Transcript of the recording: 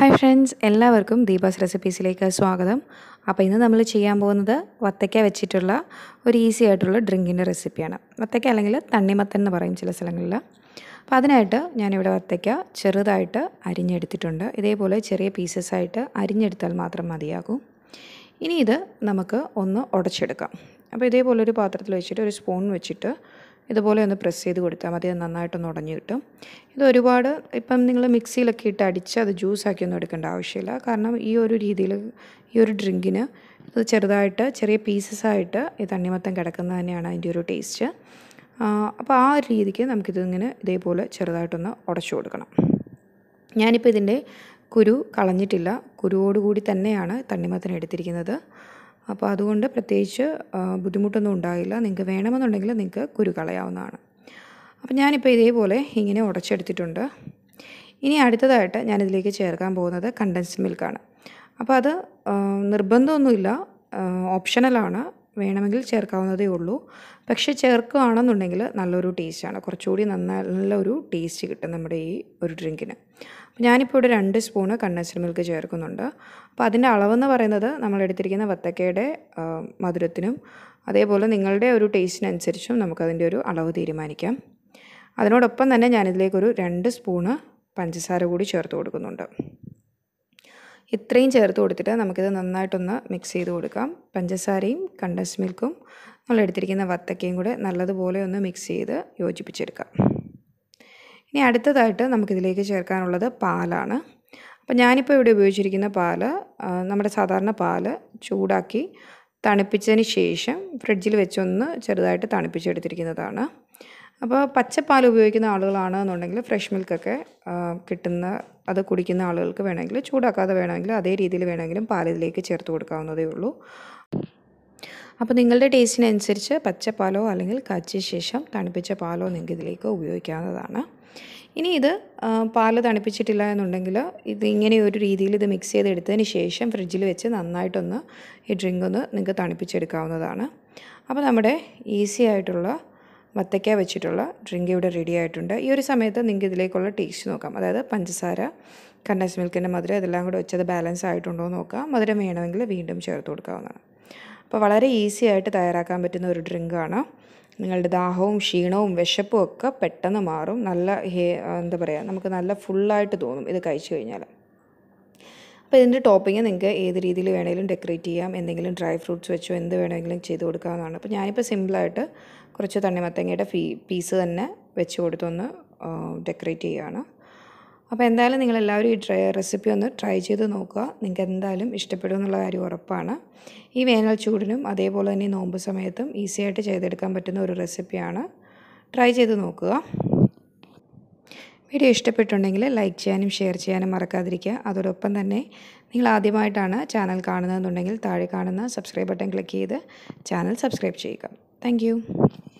hi friends എല്ലാവർക്കും ദീപാസ് റെസിപ്പീസിലേക്ക് സ്വാഗതം അപ്പോൾ ഇന്ന് നമ്മൾ ചെയ്യാൻ പോകുന്നത് വത്തയ്ക്ക വെച്ചിട്ടുള്ള ഒരു ഈസി ആയിട്ടുള്ള ഡ്രിങ്കിൻ്റെ റെസിപ്പിയാണ് വത്തയ്ക്ക അല്ലെങ്കിൽ തണ്ണിമത്തൻ എന്ന് പറയും ചില സ്ഥലങ്ങളിൽ അപ്പോൾ അതിനായിട്ട് ഞാനിവിടെ വത്തയ്ക്ക ചെറുതായിട്ട് അരിഞ്ഞെടുത്തിട്ടുണ്ട് ഇതേപോലെ ചെറിയ പീസസ് ആയിട്ട് അരിഞ്ഞെടുത്താൽ മാത്രം മതിയാകും ഇനി ഇത് നമുക്ക് ഒന്ന് ഉടച്ചെടുക്കാം അപ്പോൾ ഇതേപോലെ ഒരു പാത്രത്തിൽ വെച്ചിട്ട് ഒരു സ്പൂൺ വെച്ചിട്ട് ഇതുപോലെ ഒന്ന് പ്രസ് ചെയ്ത് കൊടുത്താൽ മതി അത് നന്നായിട്ടൊന്ന് ഉടഞ്ഞു കിട്ടും ഇത് ഒരുപാട് ഇപ്പം നിങ്ങൾ മിക്സിയിലൊക്കെ ഇട്ട് അടിച്ച് അത് ഒന്നും എടുക്കേണ്ട ആവശ്യമില്ല കാരണം ഈ ഒരു രീതിയിൽ ഈ ഒരു ഡ്രിങ്കിന് ഇത് ചെറുതായിട്ട് ചെറിയ പീസസായിട്ട് ഈ തണ്ണിമത്തം കിടക്കുന്നത് തന്നെയാണ് അതിൻ്റെ ഒരു ടേസ്റ്റ് അപ്പോൾ ആ ഒരു രീതിക്ക് നമുക്കിതിങ്ങനെ ഇതേപോലെ ചെറുതായിട്ടൊന്ന് ഉടച്ചു കൊടുക്കണം ഞാനിപ്പോൾ ഇതിൻ്റെ കുരു കളഞ്ഞിട്ടില്ല കുരുവോടുകൂടി തന്നെയാണ് തണ്ണിമത്തൻ എടുത്തിരിക്കുന്നത് അപ്പോൾ അതുകൊണ്ട് പ്രത്യേകിച്ച് ബുദ്ധിമുട്ടൊന്നും ഉണ്ടായില്ല നിങ്ങൾക്ക് വേണമെന്നുണ്ടെങ്കിൽ നിങ്ങൾക്ക് കുരു കളയാവുന്നതാണ് അപ്പോൾ ഞാനിപ്പോൾ ഇതേപോലെ ഇങ്ങനെ ഉടച്ചെടുത്തിട്ടുണ്ട് ഇനി അടുത്തതായിട്ട് ഞാനിതിലേക്ക് ചേർക്കാൻ പോകുന്നത് കണ്ടൻസ്ഡ് മിൽക്കാണ് അപ്പോൾ അത് നിർബന്ധമൊന്നുമില്ല ഓപ്ഷണലാണ് വേണമെങ്കിൽ ചേർക്കാവുന്നതേ ഉള്ളൂ പക്ഷെ ചേർക്കുകയാണെന്നുണ്ടെങ്കിൽ നല്ലൊരു ടേസ്റ്റാണ് കുറച്ചുകൂടി നല്ല നല്ലൊരു ടേസ്റ്റ് കിട്ടും നമ്മുടെ ഈ ഒരു ഡ്രിങ്കിന് ഞാനിപ്പോൾ ഇവിടെ രണ്ട് സ്പൂണ് കണ്ടൻസ്ഡ് മിൽക്ക് ചേർക്കുന്നുണ്ട് അപ്പോൾ അതിൻ്റെ അളവെന്ന് പറയുന്നത് നമ്മൾ എടുത്തിരിക്കുന്ന വത്തക്കയുടെ മധുരത്തിനും അതേപോലെ നിങ്ങളുടെ ഒരു ടേസ്റ്റിനനുസരിച്ചും നമുക്കതിൻ്റെ ഒരു അളവ് തീരുമാനിക്കാം അതിനോടൊപ്പം തന്നെ ഞാനിതിലേക്കൊരു രണ്ട് സ്പൂണ് പഞ്ചസാര കൂടി ചേർത്ത് കൊടുക്കുന്നുണ്ട് ഇത്രയും ചേർത്ത് കൊടുത്തിട്ട് നമുക്കിത് നന്നായിട്ടൊന്ന് മിക്സ് ചെയ്ത് കൊടുക്കാം പഞ്ചസാരയും കണ്ടൻസ് മിൽക്കും നമ്മൾ എടുത്തിരിക്കുന്ന വത്തക്കയും കൂടെ നല്ലതുപോലെ ഒന്ന് മിക്സ് ചെയ്ത് യോജിപ്പിച്ചെടുക്കാം ഇനി അടുത്തതായിട്ട് നമുക്കിതിലേക്ക് ചേർക്കാനുള്ളത് പാലാണ് അപ്പോൾ ഞാനിപ്പോൾ ഇവിടെ ഉപയോഗിച്ചിരിക്കുന്ന പാല് നമ്മുടെ സാധാരണ പാല് ചൂടാക്കി തണുപ്പിച്ചതിന് ശേഷം ഫ്രിഡ്ജിൽ വെച്ചൊന്ന് ചെറുതായിട്ട് തണുപ്പിച്ചെടുത്തിരിക്കുന്നതാണ് അപ്പോൾ പച്ചപ്പാൽ ഉപയോഗിക്കുന്ന ആളുകളാണെന്നുണ്ടെങ്കിൽ ഫ്രഷ് മിൽക്കൊക്കെ കിട്ടുന്ന അത് കുടിക്കുന്ന ആളുകൾക്ക് വേണമെങ്കിൽ ചൂടാക്കാതെ വേണമെങ്കിൽ അതേ രീതിയിൽ വേണമെങ്കിലും പാലിലേക്ക് ചേർത്ത് കൊടുക്കാവുന്നതേ ഉള്ളൂ അപ്പോൾ നിങ്ങളുടെ ടേസ്റ്റിനനുസരിച്ച് പച്ചപ്പാലോ അല്ലെങ്കിൽ കാച്ചിയ ശേഷം തണുപ്പിച്ച പാലോ നിങ്ങൾക്ക് ഇതിലേക്ക് ഉപയോഗിക്കാവുന്നതാണ് ഇനി ഇത് പാൽ തണുപ്പിച്ചിട്ടില്ല എന്നുണ്ടെങ്കിൽ ഇത് ഇങ്ങനെ ഒരു രീതിയിൽ ഇത് മിക്സ് ചെയ്തെടുത്തതിന് ശേഷം ഫ്രിഡ്ജിൽ വെച്ച് നന്നായിട്ടൊന്ന് ഈ ഡ്രിങ്ക് ഒന്ന് നിങ്ങൾക്ക് തണുപ്പിച്ചെടുക്കാവുന്നതാണ് അപ്പോൾ നമ്മുടെ ഈസി ആയിട്ടുള്ള വത്തയ്ക്ക വെച്ചിട്ടുള്ള ഡ്രിങ്ക് ഇവിടെ റെഡി ആയിട്ടുണ്ട് ഈ ഒരു സമയത്ത് നിങ്ങൾക്ക് ഇതിലേക്കുള്ള ടേസ്റ്റ് നോക്കാം അതായത് പഞ്ചസാര കണ്ടൻസ് മിൽക്കിൻ്റെ മധുരം ഇതെല്ലാം കൂടെ വെച്ചത് ബാലൻസ് ആയിട്ടുണ്ടോ എന്ന് നോക്കാം മധുരം വേണമെങ്കിൽ വീണ്ടും ചേർത്ത് കൊടുക്കാവുന്നതാണ് അപ്പോൾ വളരെ ഈസി ആയിട്ട് തയ്യാറാക്കാൻ പറ്റുന്ന ഒരു ഡ്രിങ്കാണ് നിങ്ങളുടെ ദാഹവും ക്ഷീണവും വിശപ്പും ഒക്കെ പെട്ടെന്ന് മാറും നല്ല ഹേ എന്താ പറയുക നമുക്ക് നല്ല ഫുള്ളായിട്ട് തോന്നും ഇത് കഴിച്ചു കഴിഞ്ഞാൽ അപ്പോൾ ഇതിൻ്റെ ടോപ്പിങ് നിങ്ങൾക്ക് ഏത് രീതിയിൽ വേണമെങ്കിലും ഡെക്കറേറ്റ് ചെയ്യാം എന്തെങ്കിലും ഡ്രൈ ഫ്രൂട്ട്സ് വെച്ചോ എന്ത് വേണമെങ്കിലും ചെയ്ത് കൊടുക്കാവുന്നതാണ് അപ്പോൾ ഞാനിപ്പോൾ സിമ്പിളായിട്ട് കുറച്ച് തണ്ണിമത്തങ്ങയുടെ ഫീ പീസ് തന്നെ വെച്ച് കൊടുത്തൊന്ന് ഡെക്കറേറ്റ് ചെയ്യുകയാണ് അപ്പോൾ എന്തായാലും നിങ്ങളെല്ലാവരും ഈ ട്രൈ റെസിപ്പി ഒന്ന് ട്രൈ ചെയ്ത് നോക്കുക നിങ്ങൾക്ക് എന്തായാലും ഇഷ്ടപ്പെടും എന്നുള്ള കാര്യം ഉറപ്പാണ് ഈ വേനൽ ചൂടിനും അതേപോലെ തന്നെ നോമ്പ് സമയത്തും ഈസി ആയിട്ട് ചെയ്തെടുക്കാൻ പറ്റുന്ന ഒരു റെസിപ്പിയാണ് ട്രൈ ചെയ്ത് നോക്കുക വീഡിയോ ഇഷ്ടപ്പെട്ടുണ്ടെങ്കിൽ ലൈക്ക് ചെയ്യാനും ഷെയർ ചെയ്യാനും മറക്കാതിരിക്കുക അതോടൊപ്പം തന്നെ നിങ്ങൾ ആദ്യമായിട്ടാണ് ചാനൽ കാണുന്നതെന്നുണ്ടെങ്കിൽ താഴെ കാണുന്ന സബ്സ്ക്രൈബ് ബട്ടൺ ക്ലിക്ക് ചെയ്ത് ചാനൽ സബ്സ്ക്രൈബ് ചെയ്യുക താങ്ക്